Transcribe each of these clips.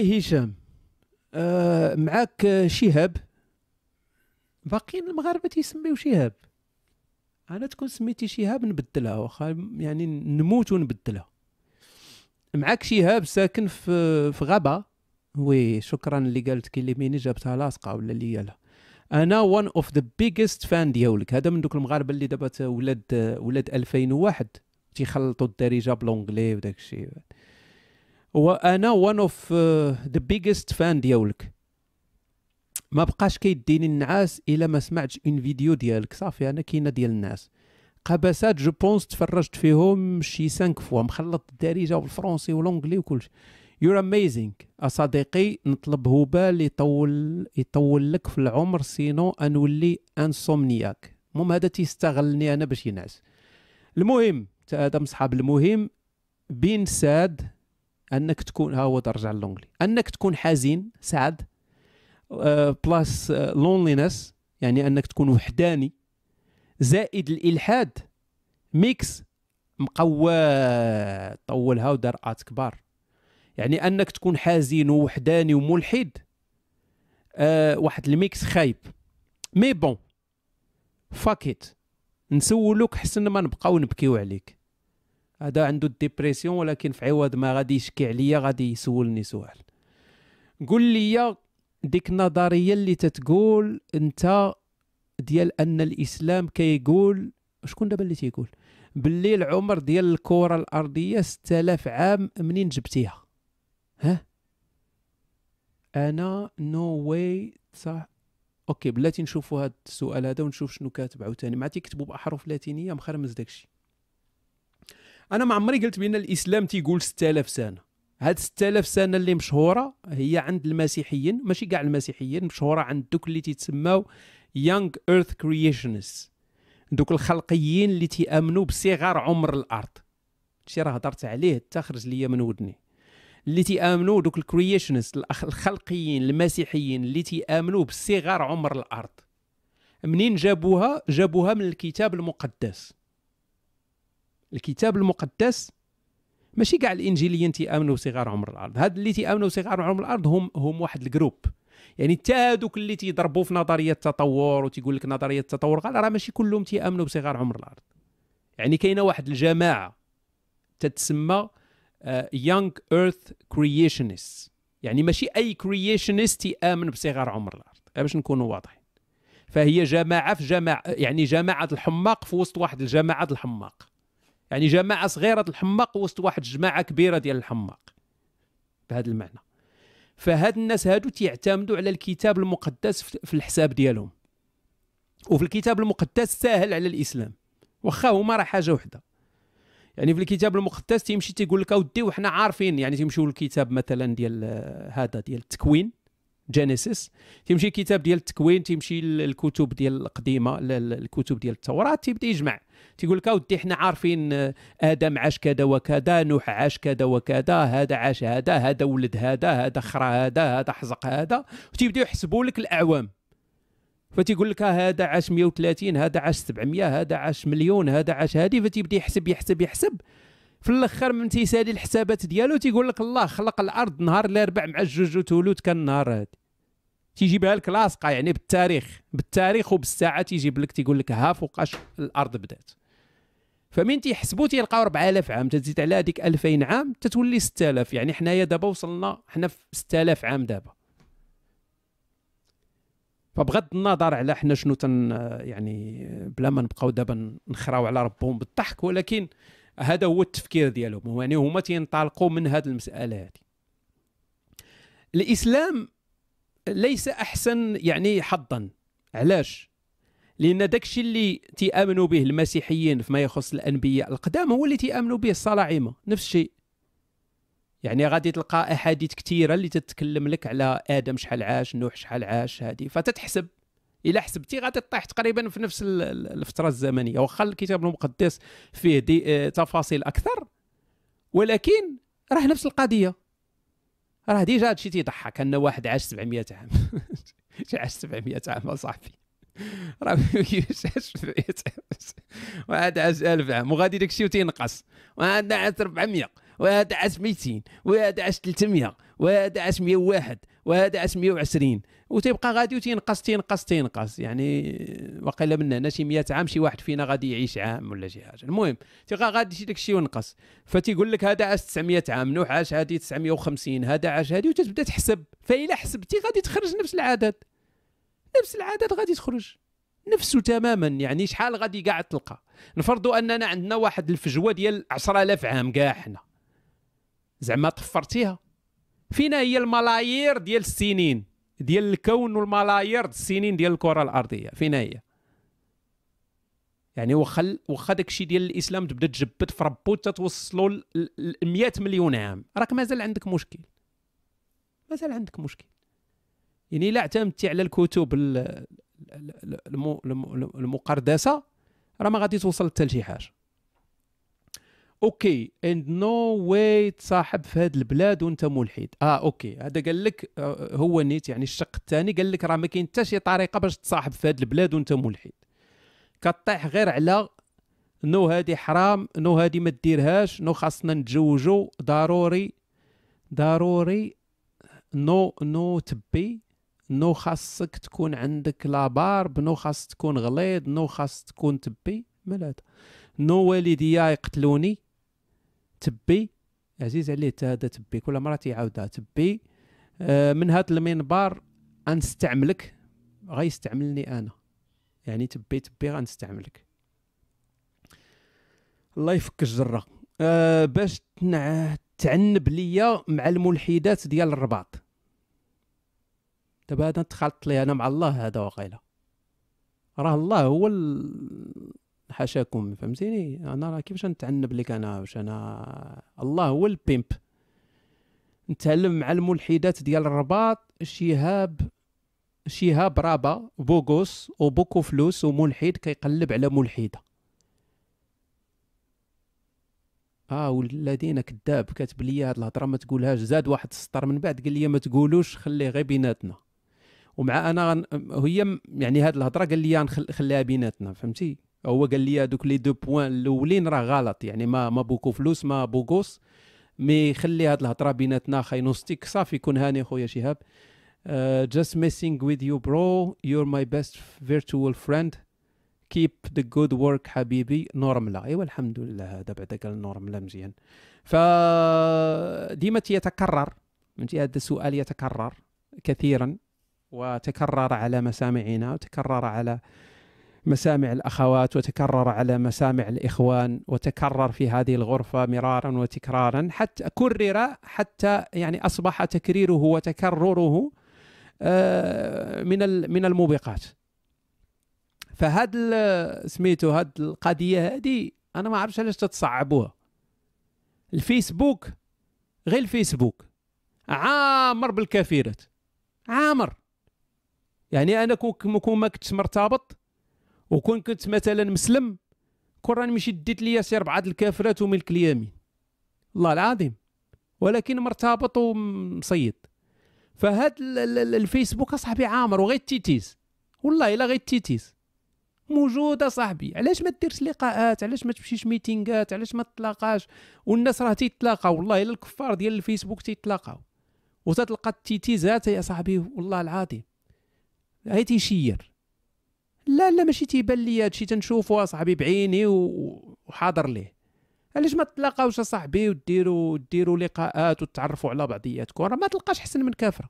إيه، هشام آه معاك آه، شهاب باقيين المغاربه تيسميو شهاب انا تكون سميتي شهاب نبدلها واخا يعني نموت ونبدلها معاك شهاب ساكن في في غابه وي شكرا اللي قالت ميني جابتها لاصقه ولا اللي قالها انا وان اوف ذا بيجست فان ديالك هذا من دوك المغاربه اللي دابا ولاد ولاد 2001 تيخلطوا الدارجه بلونجلي وداك الشيء وانا وان اوف ذا بيجست فان ديالك ما بقاش كيديني النعاس الا ما سمعتش اون فيديو ديالك صافي انا كاينه ديال الناس قبسات جو بونس تفرجت فيهم شي 5 فوا مخلط الدارجه والفرونسي والانجلي وكلشي يور اميزينغ صديقي نطلب هبال يطول يطول لك في العمر سينو انولي انسومنياك المهم هذا تيستغلني انا باش ينعس المهم هذا مصحاب المهم بين ساد انك تكون ها هو ترجع للونجلي انك تكون حزين سعد بلاس آه، لونلينس آه، يعني انك تكون وحداني زائد الالحاد ميكس مقوى طولها ودار ات كبار يعني انك تكون حزين ووحداني وملحد أه واحد الميكس خايب مي بون فاكيت نسولوك حسن ما نبقاو نبكيو عليك هذا عنده الديبريسيون ولكن في عوض ما غادي يشكي عليا غادي يسولني سؤال قول لي ديك النظريه اللي تتقول انت ديال ان الاسلام كيقول شكون دابا اللي تيقول باللي العمر ديال الكره الارضيه 6000 عام منين جبتيها ها انا نو no واي صح اوكي بلاتي نشوفوا هذا السؤال هذا ونشوف شنو كاتب عاوتاني مع كتبوا باحرف لاتينيه مخرمز داكشي انا ما عمري قلت بان الاسلام تيقول 6000 سنه هاد 6000 سنه اللي مشهوره هي عند المسيحيين ماشي كاع المسيحيين مشهوره عند دوك اللي تيتسماو يانغ ايرث كرييشنز دوك الخلقيين اللي تيامنوا بصغر عمر الارض هادشي راه هضرت عليه حتى خرج ليا من ودني اللي تيامنوا دوك الكرييشنز الخلقيين المسيحيين اللي تيامنوا بصغر عمر الارض منين جابوها جابوها من الكتاب المقدس الكتاب المقدس ماشي كاع الانجيليين تيامنوا بصغار عمر الارض هاد اللي تيامنوا بصغار عمر الارض هم هم واحد الجروب يعني حتى هذوك اللي تيضربوا في نظريه التطور وتيقول لك نظريه التطور قال راه ماشي كلهم تيامنوا بصغار عمر الارض يعني كاينه واحد الجماعه تتسمى يونغ ايرث كرييشنست يعني ماشي اي كرييشنست تيامن بصغار عمر الارض باش نكونوا واضحين فهي جماعه في جماعه يعني جماعه الحماق في وسط واحد الجماعه الحماق يعني جماعه صغيره الحماق وسط واحد جماعه كبيره ديال الحماق بهذا المعنى فهاد الناس هادو تيعتمدوا على الكتاب المقدس في الحساب ديالهم وفي الكتاب المقدس ساهل على الاسلام واخا هما راه حاجه وحده يعني في الكتاب المقدس تيمشي تيقول لك اودي وحنا عارفين يعني تيمشيو للكتاب مثلا ديال آه، هذا ديال التكوين جينيسيس تيمشي الكتاب ديال التكوين تيمشي الكتب ديال القديمه الكتب ديال التوراه تيبدا يجمع تيقول لك اودي احنا عارفين آه، ادم عاش كذا وكذا نوح عاش كذا وكذا هذا عاش هذا هذا ولد هذا هذا خرا هذا هذا حزق هذا وتيبداو يحسبوا لك الاعوام فتيقول لك آه، هذا عاش 130 هذا عاش 700 هذا عاش مليون هذا عاش هذه فتيبدا يحسب يحسب يحسب في الاخر من تيسالي الحسابات ديالو تيقول لك الله خلق الارض نهار الاربع مع الجوج وثلث كان النهار هذا تيجيبها لك لاصقه يعني بالتاريخ بالتاريخ وبالساعه تيجيب لك تيقول لك ها فوقاش الارض بدات فمن تيحسبوا تيلقاو 4000 عام تزيد على هذيك 2000 عام تتولي 6000 يعني حنايا دابا وصلنا حنا في 6000 عام دابا فبغض النظر على حنا شنو تن يعني بلا ما نبقاو دابا نخراو على ربهم بالضحك ولكن هذا هو التفكير ديالهم يعني هما تينطلقوا من هذه المساله هذه الاسلام ليس احسن يعني حظا علاش لان داكشي اللي تيامنوا به المسيحيين فيما يخص الانبياء القدام هو اللي تيامنوا به الصلاعمه نفس الشيء يعني غادي تلقى احاديث كثيره اللي تتكلم لك على ادم شحال عاش نوح شحال عاش هذه فتتحسب الا حسبتي غادي تطيح تقريبا في نفس الفتره الزمنيه واخا الكتاب المقدس فيه دي آه، تفاصيل اكثر ولكن راه نفس القضيه راه ديجا هادشي تيضحك ان واحد عاش 700 عام عاش 700 عام اصاحبي راه عاش 700 عام وعاد عاش 1000 عام وغادي داكشي وتينقص وعاد عاش 400 وهذا عاش 200 وهذا عاش 300 وهذا عاش 101 وهذا عاش 120 وتبقى غادي وتنقص تنقص تنقص يعني وقيلا من هنا شي 100 عام شي واحد فينا غادي يعيش عام ولا شي حاجه المهم تبقى غادي شي داكشي ونقص فتيقول لك هذا عاش 900 عام نوح عاش هذه 950 هذا عاش هذه وتتبدا تحسب فإلا حسبتي غادي تخرج نفس العدد نفس العدد غادي تخرج نفسه تماما يعني شحال غادي كاع تلقى نفرضوا اننا عندنا واحد الفجوه ديال 10000 عام كاع حنا زعما طفرتيها فينا هي الملايير ديال السنين ديال الكون والملايير السنين ديال الكره الارضيه فينا هي يعني واخا واخا داكشي ديال الاسلام تبدا تجبد في ربو حتى توصلوا ل 100 مليون عام راك مازال عندك مشكل مازال عندك مشكل يعني الا اعتمدتي على الكتب المقردسه راه ما غادي توصل حتى لشي حاجه اوكي اند نو واي تصاحب في هذه البلاد وانت ملحد اه اوكي هذا قال لك آه، هو نيت يعني الشق الثاني قال لك راه ما كاين حتى شي طريقه باش تصاحب في هذه البلاد وانت ملحد كطيح غير على نو هادي حرام نو هادي ما ديرهاش نو خاصنا نتزوجوا ضروري ضروري نو نو تبي نو خاصك تكون عندك لابارب نو خاص تكون غليظ نو خاص تكون تبي مال نو والديا يقتلوني تبي عزيز عليه حتى هذا تبي كل مره تيعاودها تبي آه من هذا المنبر غنستعملك غيستعملني انا يعني تبي تبي غنستعملك الله يفك الجره آه باش تعنب ليا مع الملحدات ديال الرباط دابا هذا تخلط لي انا مع الله هذا وقيله راه الله هو ال... حاشاكم فهمتيني انا راه كيفاش نتعنب لك انا واش انا الله هو البيمب نتعلم مع الملحدات ديال الرباط شهاب شهاب رابا بوغوس وبوكو فلوس وملحد كيقلب على ملحده اه والذين كذاب كاتب لي هاد الهضره ما تقولهاش زاد واحد السطر من بعد قال لي ما تقولوش خليه غير بيناتنا ومع انا هي يعني هاد الهضره قال لي خليها بيناتنا فهمتي هو قال لي دوك لي دو بوان الاولين راه غلط يعني ما ما بوكو فلوس ما بوغوس مي خلي هاد الهضره بيناتنا خاينوستيك صافي كون هاني خويا شهاب Uh, just messing with you bro you're my best virtual friend keep the good work حبيبي نورملا ايوا الحمد لله هذا بعدا قال نورملا مزيان ف ديما تيتكرر فهمتي هذا السؤال يتكرر كثيرا وتكرر على مسامعنا وتكرر على مسامع الاخوات وتكرر على مسامع الاخوان وتكرر في هذه الغرفه مرارا وتكرارا حتى كرر حتى يعني اصبح تكريره وتكرره آه، من من الموبقات فهاد سميتو هاد القضيه هذه انا ما عرفتش علاش تتصعبوها الفيسبوك غير الفيسبوك عامر بالكافيرات عامر يعني انا كون ما كنتش مرتبط وكون كنت مثلا مسلم كون راني ماشي ديت ليا شي ربعه الكافرات وملك اليمين الله العظيم ولكن مرتبط ومصيد فهاد الفيسبوك اصاحبي عامر وغير تيتيز والله الا غير تيتيز موجوده صاحبي علاش ما ديرش لقاءات علاش ما تمشيش ميتينغات علاش ما تتلاقاش والناس راه تيتلاقاو والله الا الكفار ديال الفيسبوك تيتلاقاو وتتلقى التيتيزات يا صاحبي والله العظيم هاي تيشير لا لا ماشي تيبان لي هادشي تنشوفو اصاحبي بعيني وحاضر ليه علاش ما تلاقاوش اصاحبي وديروا ديروا لقاءات وتعرفوا على بعضياتكم راه ما تلقاش حسن من كافره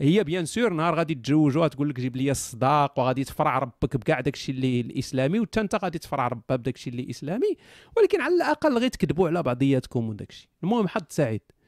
هي بيان سور نهار غادي تجوجوا تقول لك جيب لي الصداق وغادي تفرع ربك بكاع داكشي اللي الاسلامي وانت انت غادي تفرع ربها بداكشي اللي اسلامي ولكن على الاقل غير تكذبوا على بعضياتكم وداكشي المهم حظ سعيد